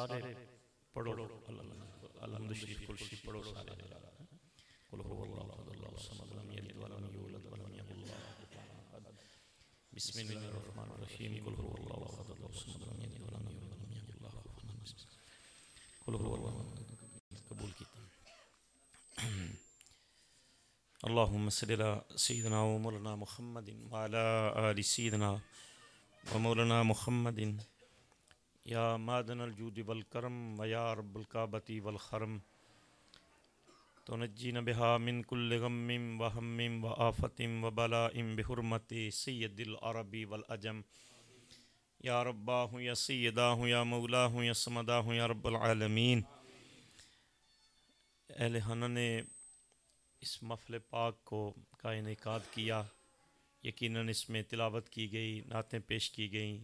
सारे पढ़ो अलहमद शरीफ कुलशी पढ़ो सारे कुल हु अल्लाह अल्लाह समद लम यलिद व लम यूलद व लम यकुल lahu बिस्मिल्लाहिर्रहमानिर्रहीम कुल हु अल्लाह अल्लाह समद लम यलिद व लम यूलद व लम यकुल lahu कुल हु अल्लाह कबूल की اللهم صل على سيدنا ومولانا محمد وعلى ال سيدنا ومولانا محمد या मादन अलजूद वलकरम वया रबुल्काबती वलखरम तो नजीन बहा मिनकुल्लगमिम हमिम व आफ़तिम व बला इम बहरमती सैदिल अरबी वलअजम या रब्बा हूँ या सैदा हूँ या मौला हूँ या समदा हूँ या रबालमीन अहल हन ने इस मफल पाक को का इनका किया यकीन इसमें तिलावत की गई नातें पेश की गईं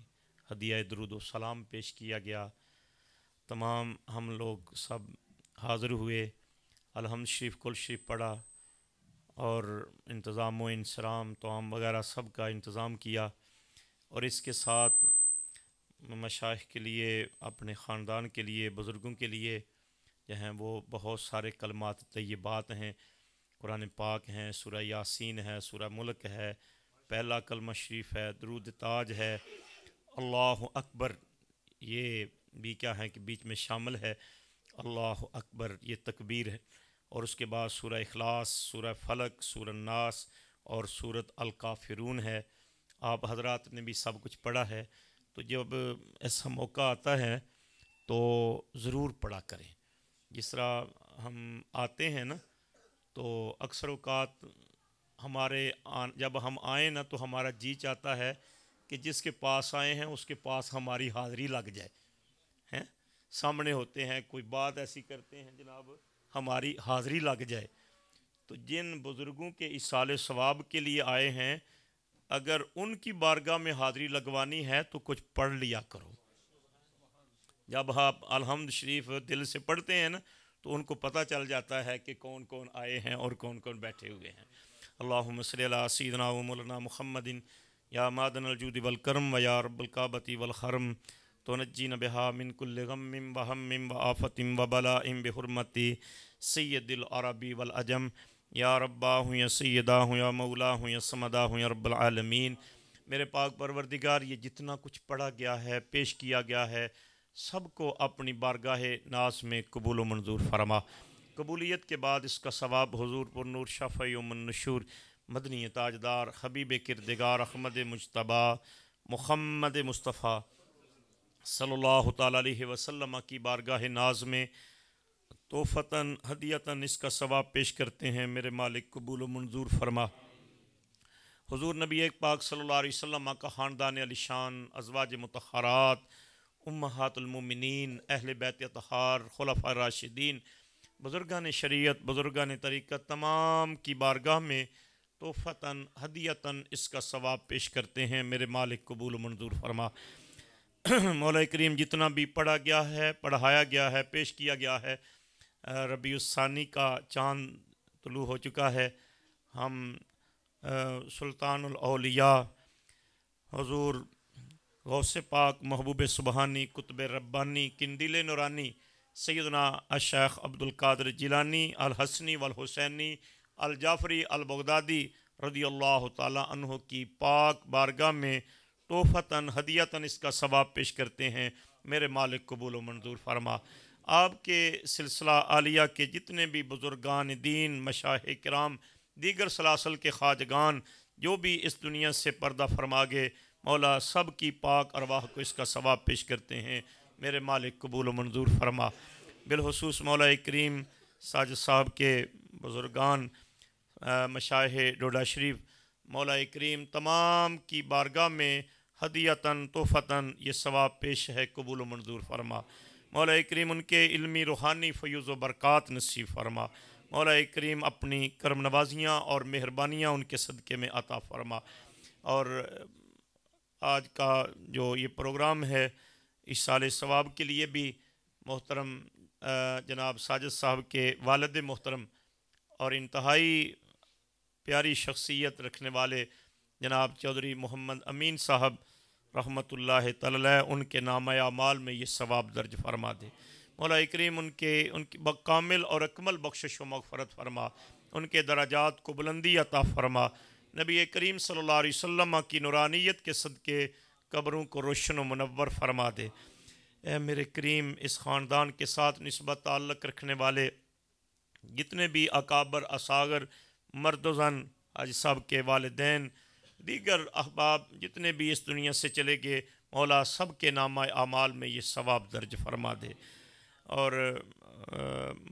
हदिया दरुद सलाम पेश किया गया तमाम हम लोग सब हाज़िर हुए अलहम शरीफ कुल शरीफ पढ़ा और इंतज़ाम इंसराम तमाम वगैरह सब का इंतज़ाम किया और इसके साथ मशाह के लिए अपने ख़ानदान के लिए बुज़ुर्गों के लिए जो हैं वो बहुत सारे कलमात तयबात हैं कुरान पाक हैं सूर्य यासीन है सूर्य मुल्क है पहला कलमा शरीफ है दरुद ताज है अल्लाह अकबर ये भी क्या है कि बीच में शामिल है अल्लाह अकबर ये तकबीर है और उसके बाद सूर्य अखलास सूर्य फलक सूर नास और सूरत अलकाफ़िरून है आप हजरात ने भी सब कुछ पढ़ा है तो जब ऐसा मौका आता है तो ज़रूर पढ़ा करें जिस तरह हम आते हैं ना तो अक्सर अवकात हमारे आ, जब हम आए ना तो हमारा जी चाहता है कि जिसके पास आए हैं उसके पास हमारी हाज़िरी लग जाए हैं सामने होते हैं कोई बात ऐसी करते हैं जनाब हमारी हाज़िरी लग जाए तो जिन बुज़ुर्गों के इस साल सवाब के लिए आए हैं अगर उनकी बारगाह में हाज़िरी लगवानी है तो कुछ पढ़ लिया करो जब आप अलहमद शरीफ दिल से पढ़ते हैं ना तो उनको पता चल जाता है कि कौन कौन आए हैं और कौन कौन बैठे हुए हैं अल्लाह मसल सीदना मौलाना मुहमदिन या मादन अलजूद वलकरम व या वलखरम तो नजीन बहा मिनकुल्लम व हम मिम व आफ़तिम व बला इम बहरमती सैदिल अरबी वलअजम या रब्बा हूँ या सैदा हूँ या मौला हूँ या समदा हूँ या रबालमीन मेरे पाक परवरदिगार ये जितना कुछ पढ़ा गया है पेश किया गया है सबको अपनी बारगाह नाज में कबूल मंजूर फरमा कबूलीत के बाद इसका सवाब हजूर पुरूर नूर शफ़ नशूर मदनी ताजदार हबीब किरदगार अहमद मुशतबा मुहमद मुस्तफ़ा सल्ला अलैहि वसल्लम की बारगाह नाज में तोहफ़ता हदियता इसका सवाब पेश करते हैं मेरे मालिक कबूल मंजूर फरमा हजूर नबी एक पाक सल्ला का ख़ानदान अलीशान अजवाज मतहरात उमहातुलमिन अहल बैत तहार खलफ़ा राशिदीन बुज़ुर्गान शरीत बुज़ुर्गान तरीका तमाम की बारगाह में तोहफ़ता हदीयता इसका सवाब पेश करते हैं मेरे मालिक कबूल मंजूर फरमा मौल करीम जितना भी पढ़ा गया है पढ़ाया गया है पेश किया गया है रबीसानी का चांद तलु हो चुका है हम सुल्तानलिया हजूर गौस पाक महबूब सुबहानी कुतब रब्बानी किंदिल नौरानी सैदना अशाख़ अब्दुल्कर जिलानी अल हसनी वल हुसैनी अल जाफ़री अल बगदादी रदी अल्लाह तह की पाक बारगाह में तोहफ़ता हदियाता इसका सवाब पेश करते हैं मेरे मालिक कबूल मंजूर फरमा आपके सिलसिला आलिया के जितने भी बुज़ुर्गान दीन मशाह कराम दीगर सलासल के खाजगान जो भी इस दुनिया से पर्दा फरमा गए मौला सब की पाक अरवाह को इसका सवाब पेश करते हैं मेरे मालिक कबूल मंजूर फरमा बिलखसूस मौला करीम साज साहब के बुज़ुर्गान मशाह डोडा शरीफ मौला करीम तमाम की बारगाह में हदियतन तोहफ़तन ये सवाब पेश है कबूल मंजूर फरमा मौला करीम उनके इल्मी रूहानी फ़यूज़ बरक़ात नसीब फरमा मौला करीम अपनी करम नवाजियाँ और मेहरबानियाँ उनके सदक़े में अता फरमा और आज का जो ये प्रोग्राम है इस साल सवाब के लिए भी मोहतरम जनाब साजिद साहब के वालद मोहतरम और इंतहाई प्यारी शख्सियत रखने वाले जनाब चौधरी मोहम्मद अमीन साहब रहमत ला उनके नाम अमाल में ये सवाब दर्ज फरमा दे मौला करीम उनके उनकी बकामिल और अकमल बख्शिश मगफरत फरमा उनके दराजात को बुलंदी अता फरमा नबी करीम सल्ला वसम की नुरानियत के सदक़े कब्रों को रोशन व मनवर फरमा दे ए मेरे करीम इस ख़ानदान के साथ नस्बत तल्लक रखने वाले जितने भी अकाबर असागर मर्द जन आज सब के वालदेन दीगर अहबाब जितने भी इस दुनिया से चले गए मौला सब के नामा अमाल में ये सवाब दर्ज फरमा दे और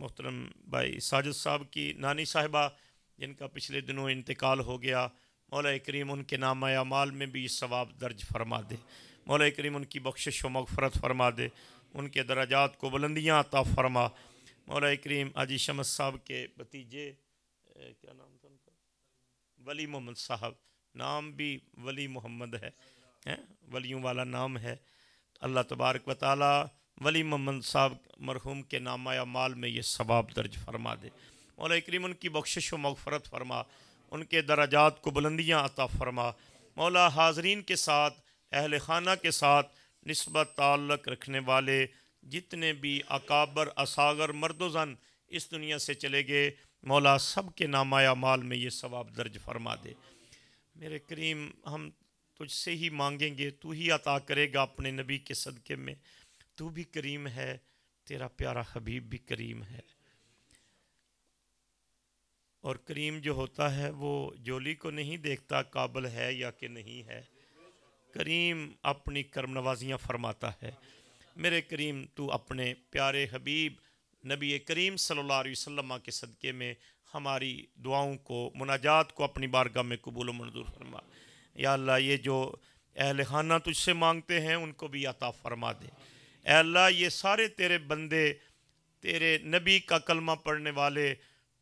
मोहतरम भाई साजिद साहब की नानी साहिबा जिनका पिछले दिनों इंतकाल हो गया मौला करीम उनके नामा अमाल में भी ये सवाब दर्ज फरमा दे मौला करीम उनकी बख्शिश व मगफरत फरमा दे उनके दराजात को बुलंदियाँ अता फरमा मौला करीम अजी शमस साहब के भतीजे क्या नाम था उनका वली मोहम्मद साहब नाम भी वली मोहम्मद है हैं वलियों वाला नाम है अल्लाह तबारक व वली मोहम्मद साहब मरहूम के नामा माल में ये सवाब दर्ज फरमा दे मौल करीम उनकी बख्शिश व मगफरत फरमा उनके दराजात को बुलंदियाँ अता फरमा मौला हाजरीन के साथ अहल खाना के साथ नस्बत ताल्लक रखने वाले जितने भी अकाबर असागर मर्दोजन इस दुनिया से चले गए मौला सब के नामाया माल में ये सवाब दर्ज फरमा दे मेरे करीम हम तुझसे ही मांगेंगे तू ही अता करेगा अपने नबी के सदक़े में तू भी करीम है तेरा प्यारा हबीब भी करीम है और करीम जो होता है वो जोली को नहीं देखता काबल है या कि नहीं है करीम अपनी कर्म नवाजियाँ फरमाता है मेरे करीम तू अपने प्यारे हबीब नबी करीम सल्लल्लाहु अलैहि वसल्लम के सदक़े में हमारी दुआओं को मुनाजात को अपनी बारगाह में कबूल मंजूर फरमा या अल्लाह ये जो अहल खाना तुझसे मांगते हैं उनको भी अता फरमा दे अल्लाह ये सारे तेरे बंदे तेरे नबी का कलमा पढ़ने वाले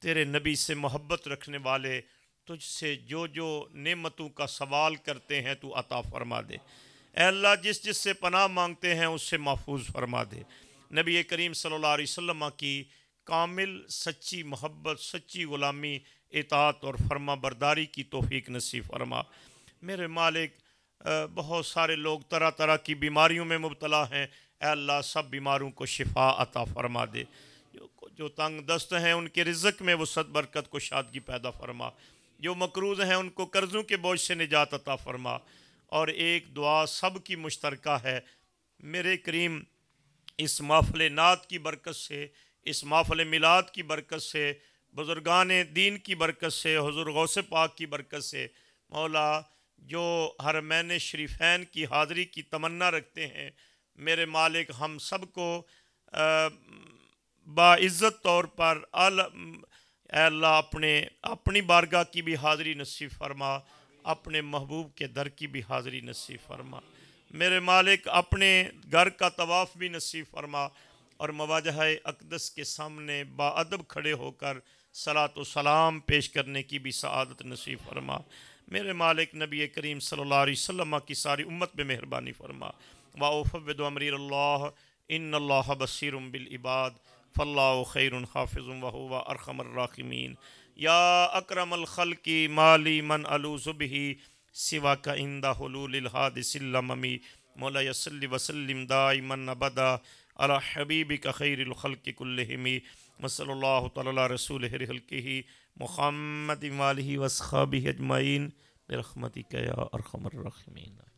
तेरे नबी से मोहब्बत रखने वाले तुझसे जो जो नेमतों का सवाल करते हैं तू अता फरमा दे अल्लाह जिस जिस से पनाह मांगते हैं उससे महफूज फरमा दे नबी करीम सल्लल्लाहु अलैहि वसल्लम की कामिल सच्ची मोहब्बत सच्ची ग़ुलामी इतात और फर्मा बरदारी की तोफ़ी नसीब फरमा मेरे मालिक बहुत सारे लोग तरह तरह की बीमारियों में मुबतला हैं अल्लाह सब बीमारों को शिफा अता फरमा दे जो, जो तंग दस्त हैं उनके रिजक में वसत बरकत को शादगी पैदा फरमा जो मकरूज हैं उनको कर्ज़ों के बोझ से निजात अता फरमा और एक दुआ सब की मुश्तरक है मेरे करीम इस महफल नात की बरकत से इस महफल मिलाद की बरकत से बुज़ुर्गान दीन की बरकत से हजूर गौस पाक की बरकत से मौला जो हर मैन शरीफैन की हाज़री की तमन्ना रखते हैं मेरे मालिक हम सब को बाज़्ज़त तौर पर आल अल्लाह अपने अपनी बारगाह की भी हाज़री नसीब फरमा अपने महबूब के दर की भी हाज़री नसीब फरमा मेरे मालिक अपने घर का तवाफ़ भी नसीब फरमा और मवाजह अकदस के सामने बादब खड़े होकर सलात सलाम पेश करने की भी सआदत नसीब फरमा मेरे मालिक नबी करीम सल्ला की सारी उम्मत में मेहरबानी फरमा वाफ़द अमरीर इन अल्लाह बसर बिलबाद फ़ल्ला खैर हाफिज़ वहुआ अरकमर्राकमीन या अक्रम अलखल की माली मन अलूज़ुबही सिवा का इंदा हलूलहादिसमी मौला यसली वसलम दाइमन अबदा अला हबीबी का खैरखल कुल्लमी वसल रसूल हरहलकी मुहमद वाली वसखा भी अजमाइन बरहमती क्या अरहमरमीन